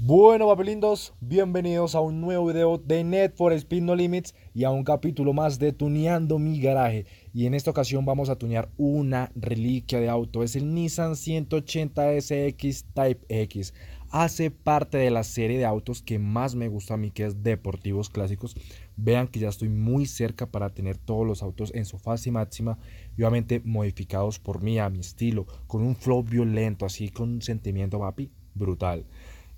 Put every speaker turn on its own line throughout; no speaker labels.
Bueno papelindos, bienvenidos a un nuevo video de Net for Speed No Limits y a un capítulo más de Tuneando mi garaje. Y en esta ocasión vamos a tunear una reliquia de auto, es el Nissan 180 SX Type X. Hace parte de la serie de autos que más me gusta a mí, que es deportivos clásicos. Vean que ya estoy muy cerca para tener todos los autos en su fase máxima obviamente modificados por mí a mi estilo, con un flow violento, así con un sentimiento papi brutal.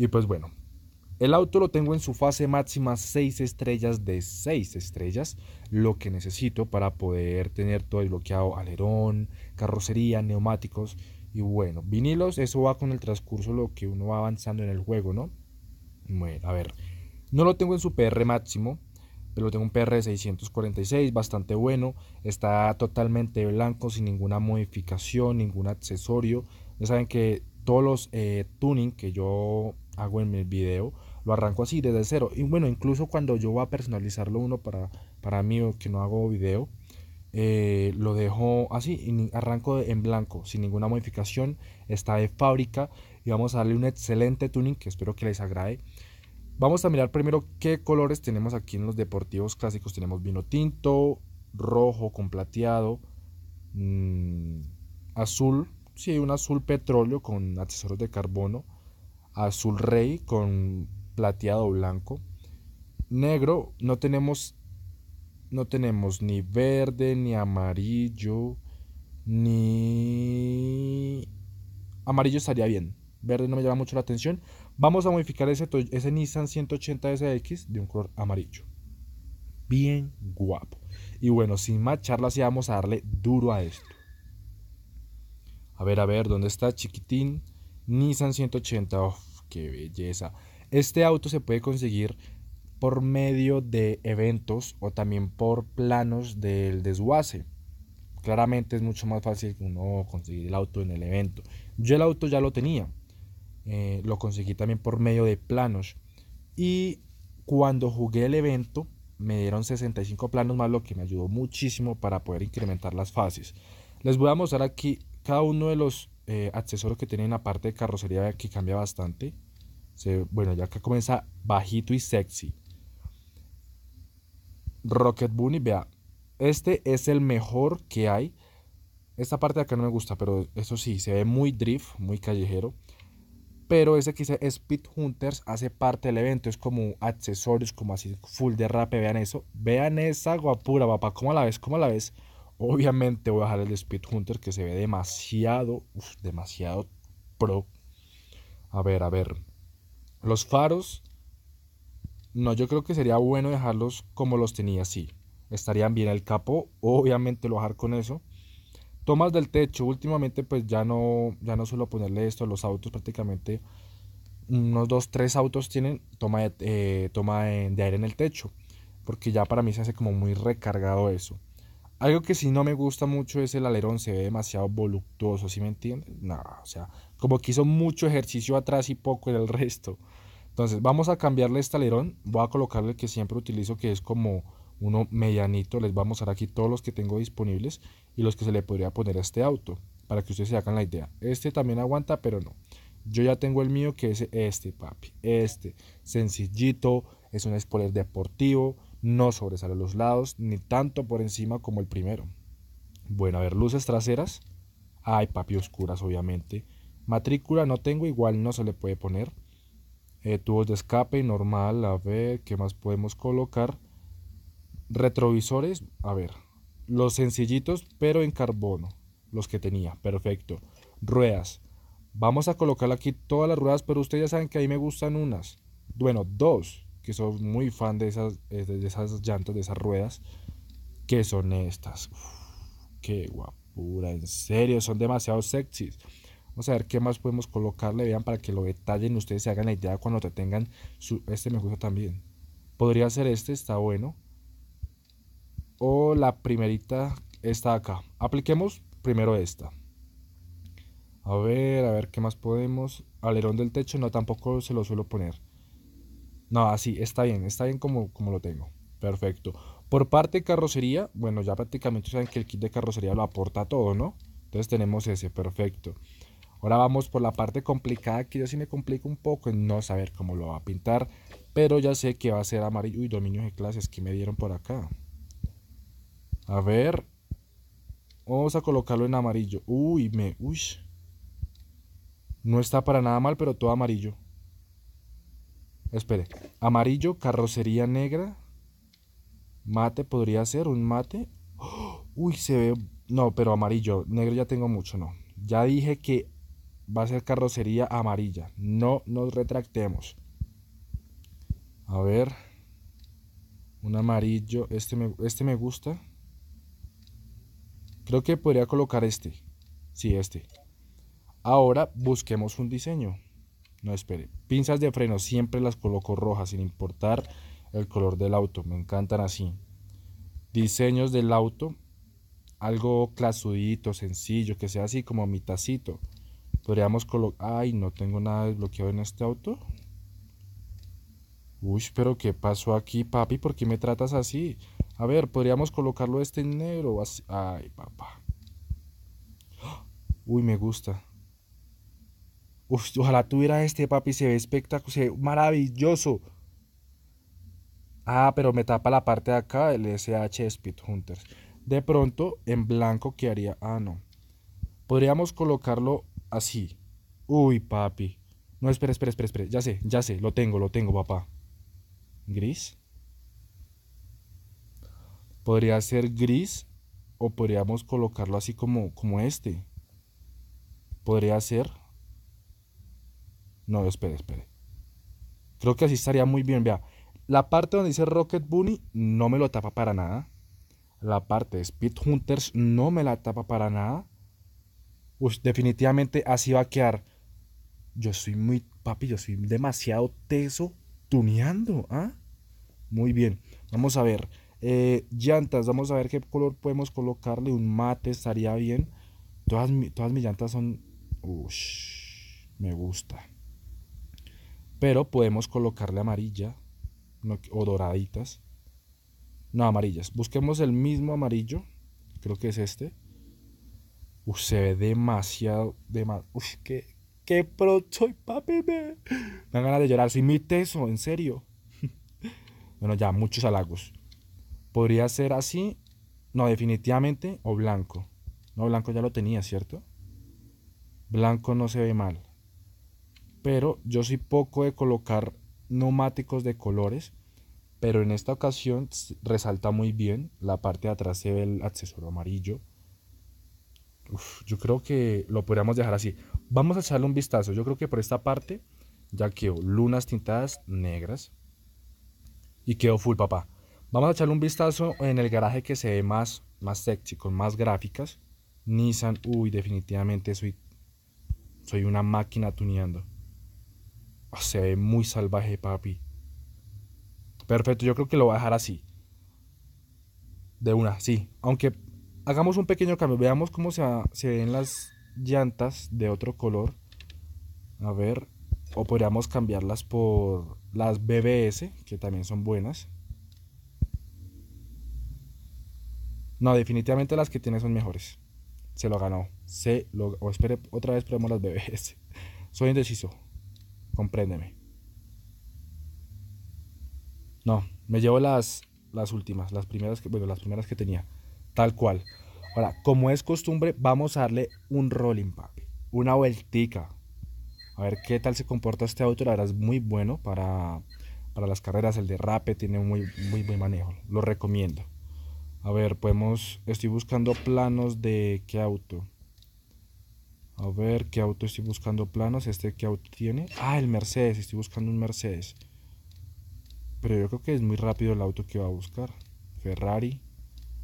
Y pues bueno, el auto lo tengo en su fase máxima 6 estrellas de 6 estrellas, lo que necesito para poder tener todo desbloqueado, alerón, carrocería, neumáticos y bueno, vinilos, eso va con el transcurso lo que uno va avanzando en el juego, ¿no? Bueno, a ver, no lo tengo en su PR máximo, pero tengo un PR de 646, bastante bueno, está totalmente blanco, sin ninguna modificación, ningún accesorio. Ya saben que todos los eh, tuning que yo hago en el video, lo arranco así desde cero. Y bueno, incluso cuando yo voy a personalizarlo uno para, para mí que no hago video, eh, lo dejo así, y arranco en blanco, sin ninguna modificación, está de fábrica y vamos a darle un excelente tuning que espero que les agrade. Vamos a mirar primero qué colores tenemos aquí en los deportivos clásicos. Tenemos vino tinto, rojo con plateado, mm, azul, sí, un azul petróleo con accesorios de carbono azul rey con plateado blanco. Negro no tenemos no tenemos ni verde ni amarillo ni amarillo estaría bien. Verde no me llama mucho la atención. Vamos a modificar ese, ese Nissan 180SX de un color amarillo. Bien guapo. Y bueno, sin más charlas y vamos a darle duro a esto. A ver, a ver, ¿dónde está chiquitín? Nissan 180, qué belleza. Este auto se puede conseguir por medio de eventos o también por planos del desguace. Claramente es mucho más fácil uno conseguir el auto en el evento. Yo el auto ya lo tenía. Eh, lo conseguí también por medio de planos. Y cuando jugué el evento me dieron 65 planos más, lo que me ayudó muchísimo para poder incrementar las fases. Les voy a mostrar aquí cada uno de los eh, accesorios que tiene en la parte de carrocería que cambia bastante. bueno, ya acá comienza bajito y sexy. Rocket Bunny, vea. Este es el mejor que hay. Esta parte de acá no me gusta, pero eso sí, se ve muy drift, muy callejero. Pero ese que dice Speed Hunters hace parte del evento. Es como accesorios, como así, full de rap. Vean eso. Vean esa guapura, papá. ¿Cómo la ves? ¿Cómo la ves? Obviamente voy a dejar el Speed Hunter que se ve demasiado, demasiado pro. A ver, a ver. Los faros. No, yo creo que sería bueno dejarlos como los tenía así. Estarían bien el capo, Obviamente lo bajar con eso. Tomas del techo. Últimamente pues ya no, ya no suelo ponerle esto. Los autos prácticamente. Unos dos, tres autos tienen toma, eh, toma de aire en el techo. Porque ya para mí se hace como muy recargado eso. Algo que si no me gusta mucho es el alerón, se ve demasiado voluptuoso, ¿sí me entiendes? No, o sea, como que hizo mucho ejercicio atrás y poco en el resto. Entonces, vamos a cambiarle este alerón, voy a colocarle el que siempre utilizo, que es como uno medianito, les voy a mostrar aquí todos los que tengo disponibles y los que se le podría poner a este auto, para que ustedes se hagan la idea. Este también aguanta, pero no. Yo ya tengo el mío, que es este, papi, este, sencillito, es un spoiler deportivo, no sobresale a los lados ni tanto por encima como el primero. Bueno, a ver, luces traseras. Hay papi, oscuras, obviamente. Matrícula no tengo, igual no se le puede poner. Eh, tubos de escape, normal, a ver, ¿qué más podemos colocar? Retrovisores, a ver, los sencillitos, pero en carbono, los que tenía, perfecto. Ruedas, vamos a colocar aquí todas las ruedas, pero ustedes ya saben que ahí me gustan unas, bueno, dos, que soy muy fan de esas, eh, esas llantas, de esas ruedas, que son estas. qué guapura, en serio, son demasiado sexys. Vamos a ver qué más podemos colocarle, vean, para que lo detallen ustedes se hagan la idea cuando te tengan su, este me gusta también. Podría ser este, está bueno. O la primerita, esta acá. Apliquemos primero esta. A ver, a ver qué más podemos. Alerón del techo, no, tampoco se lo suelo poner. No, así, está bien, está bien como, como lo tengo. Perfecto. Por parte de carrocería, bueno, ya prácticamente saben que el kit de carrocería lo aporta todo, ¿no? Entonces tenemos ese, perfecto. Ahora vamos por la parte complicada, que yo sí me complico un poco en no saber cómo lo va a pintar, pero ya sé que va a ser amarillo y dominios de clases que me dieron por acá. A ver, vamos a colocarlo en amarillo. Uy, me, uy. No está para nada mal, pero todo amarillo. Espere. Amarillo, carrocería negra. Mate podría ser, un mate. Uy, se ve. No, pero amarillo. Negro ya tengo mucho, no. Ya dije que va a ser carrocería amarilla. No nos retractemos. A ver. Un amarillo. Este me, este me gusta. Creo que podría colocar este. Sí, este. Ahora busquemos un diseño. No, espere. Pinzas de freno, siempre las coloco rojas, sin importar el color del auto. Me encantan así. Diseños del auto, algo clasudito, sencillo, que sea así como mi tacito. Podríamos colocar... Ay, no tengo nada desbloqueado en este auto. Uy, pero ¿qué pasó aquí, papi? ¿Por qué me tratas así? A ver, podríamos colocarlo este en negro. Ay, papá. ¡Ah! Uy, me gusta. Uf, ojalá tuviera este, papi, se ve espectacular, se ve maravilloso. Ah, pero me tapa la parte de acá el SH Speed Hunters. De pronto, en blanco ¿qué haría? Ah, no. Podríamos colocarlo así. Uy, papi. No, espera, espera, espera, espera. Ya sé, ya sé. Lo tengo, lo tengo, papá. Gris. Podría ser gris o podríamos colocarlo así como, como este. Podría ser no, espere, espere. Creo que así estaría muy bien. Vea, la parte donde dice Rocket Bunny no me lo tapa para nada. La parte de Speed Hunters no me la tapa para nada. Uy, definitivamente así va a quedar. Yo soy muy, papi, yo soy demasiado teso tuneando. ¿ah? Muy bien, vamos a ver. Eh, llantas, vamos a ver qué color podemos colocarle. Un mate estaría bien. Todas, todas mis llantas son... Uy, me gusta. Pero podemos colocarle amarilla o doraditas. No, amarillas. Busquemos el mismo amarillo. Creo que es este. Uf, se ve demasiado. demasiado. Uf, qué, qué pro soy, papi. Me dan ganas de llorar. Soy mi en serio. bueno, ya, muchos halagos. Podría ser así. No, definitivamente. O blanco. No, blanco ya lo tenía, ¿cierto? Blanco no se ve mal pero yo soy poco de colocar neumáticos de colores, pero en esta ocasión resalta muy bien, la parte de atrás se ve el accesorio amarillo. yo creo que lo podríamos dejar así. Vamos a echarle un vistazo, yo creo que por esta parte ya quedó lunas tintadas negras y quedó full papá. Vamos a echarle un vistazo en el garaje que se ve más, más sexy, con más gráficas. Nissan, uy, definitivamente soy, soy una máquina tuneando se ve muy salvaje, papi. Perfecto, yo creo que lo voy a dejar así. De una, sí. Aunque hagamos un pequeño cambio. Veamos cómo se, ven las llantas de otro color. A ver. O podríamos cambiarlas por las BBS, que también son buenas. No, definitivamente las que tiene son mejores. Se lo ganó. Se lo... O espere, otra vez probemos las BBS. Soy indeciso. Compréndeme. No, me llevo las, las últimas, las primeras, que, bueno, las primeras que tenía. Tal cual. Ahora, como es costumbre, vamos a darle un rolling, pack, Una vueltica. A ver qué tal se comporta este auto. La verdad es muy bueno para, para las carreras. El derrape tiene muy, muy buen manejo. Lo recomiendo. A ver, podemos... Estoy buscando planos de qué auto. A ver, ¿qué auto estoy buscando planos? ¿Este qué auto tiene? Ah, el Mercedes, estoy buscando un Mercedes. Pero yo creo que es muy rápido el auto que va a buscar. Ferrari.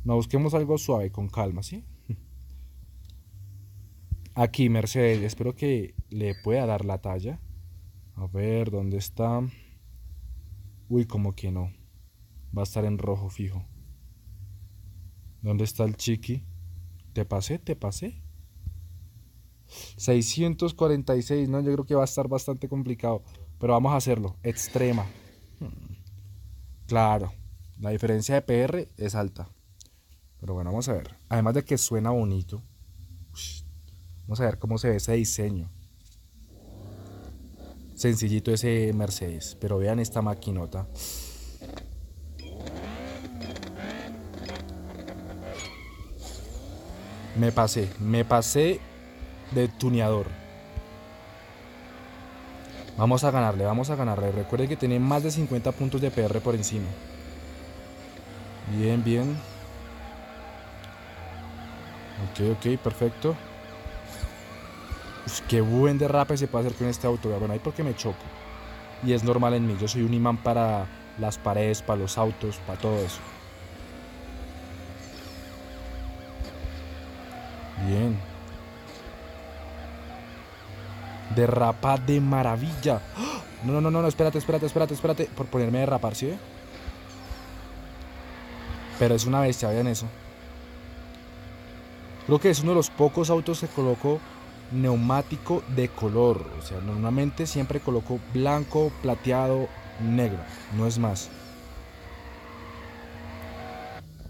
No, busquemos algo suave, con calma, ¿sí? Aquí, Mercedes, espero que le pueda dar la talla. A ver, ¿dónde está? Uy, como que no. Va a estar en rojo fijo. ¿Dónde está el chiqui? ¿Te pasé? ¿Te pasé? 646, ¿no? Yo creo que va a estar bastante complicado, pero vamos a hacerlo. Extrema. Hmm. Claro, la diferencia de PR es alta. Pero bueno, vamos a ver. Además de que suena bonito, vamos a ver cómo se ve ese diseño. Sencillito ese Mercedes, pero vean esta maquinota. Me pasé, me pasé de tuneador. Vamos a ganarle, vamos a ganarle. Recuerde que tiene más de 50 puntos de PR por encima. Bien, bien. Ok, ok, perfecto. Que qué buen derrape se puede hacer con este auto. Bueno, ahí porque me choco. Y es normal en mí. Yo soy un imán para las paredes, para los autos, para todo eso. Bien. Derrapa de maravilla. No, no, no, no, espérate, espérate, espérate, espérate. Por ponerme a derrapar, ¿sí? Pero es una bestia, vean eso. Creo que es uno de los pocos autos que coloco neumático de color. O sea, normalmente siempre coloco blanco, plateado, negro. No es más.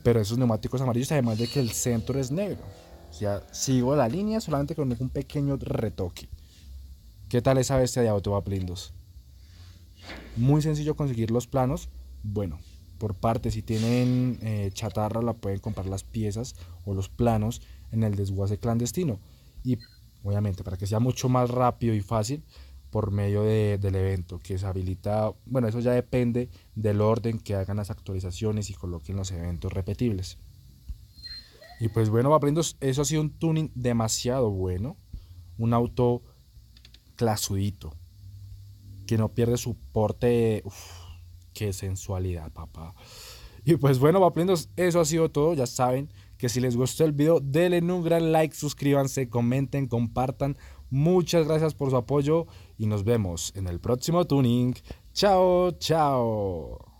Pero esos neumáticos amarillos, además de que el centro es negro. O sea, sigo la línea solamente con un pequeño retoque. ¿Qué tal esa bestia de Autobap Lindos? Muy sencillo conseguir los planos. Bueno, por parte, si tienen eh, chatarra, la pueden comprar las piezas o los planos en el desguace clandestino. Y obviamente, para que sea mucho más rápido y fácil, por medio del evento que se habilita. Bueno, eso ya depende del orden que hagan las actualizaciones y coloquen los eventos repetibles. Y pues bueno, vaplindos eso ha sido un tuning demasiado bueno. Un auto clasudito, que no pierde su porte. qué sensualidad, papá. Y pues bueno, paplinos, eso ha sido todo. Ya saben que si les gustó el video, denle un gran like, suscríbanse, comenten, compartan. Muchas gracias por su apoyo y nos vemos en el próximo tuning. Chao, chao.